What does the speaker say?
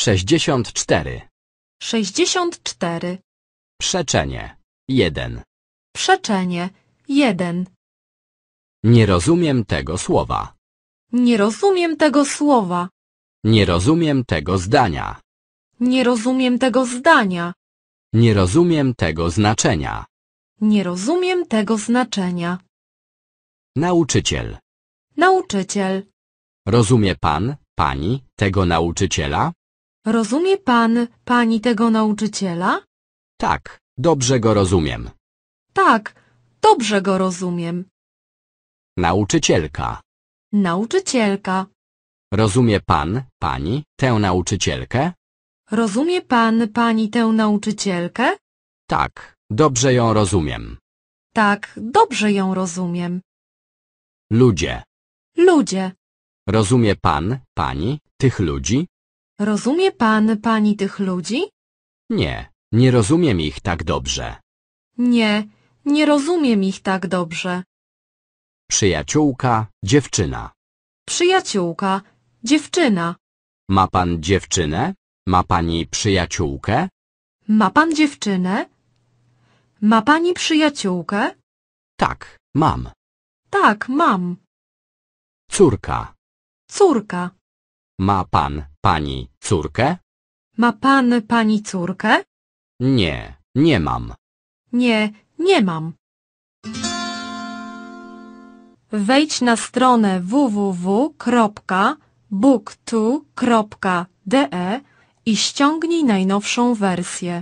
64. 64. Przeczenie. 1. Przeczenie. 1. Nie rozumiem tego słowa. Nie rozumiem tego słowa. Nie rozumiem tego zdania. Nie rozumiem tego zdania. Nie rozumiem tego znaczenia. Nie rozumiem tego znaczenia. Nauczyciel. Nauczyciel. Rozumie pan, pani, tego nauczyciela? Rozumie pan, pani tego nauczyciela? Tak, dobrze go rozumiem. Tak, dobrze go rozumiem. Nauczycielka. Nauczycielka. Rozumie pan, pani, tę nauczycielkę? Rozumie pan, pani tę nauczycielkę? Tak, dobrze ją rozumiem. Tak, dobrze ją rozumiem. Ludzie. Ludzie. Rozumie pan, pani, tych ludzi? Rozumie pan, pani tych ludzi? Nie, nie rozumiem ich tak dobrze. Nie, nie rozumiem ich tak dobrze. Przyjaciółka, dziewczyna. Przyjaciółka, dziewczyna. Ma pan dziewczynę? Ma pani przyjaciółkę? Ma pan dziewczynę? Ma pani przyjaciółkę? Tak, mam. Tak, mam. Córka. Córka. Ma pan, pani, córkę? Ma pan, pani córkę? Nie, nie mam. Nie, nie mam. Wejdź na stronę www.booktu.de i ściągnij najnowszą wersję.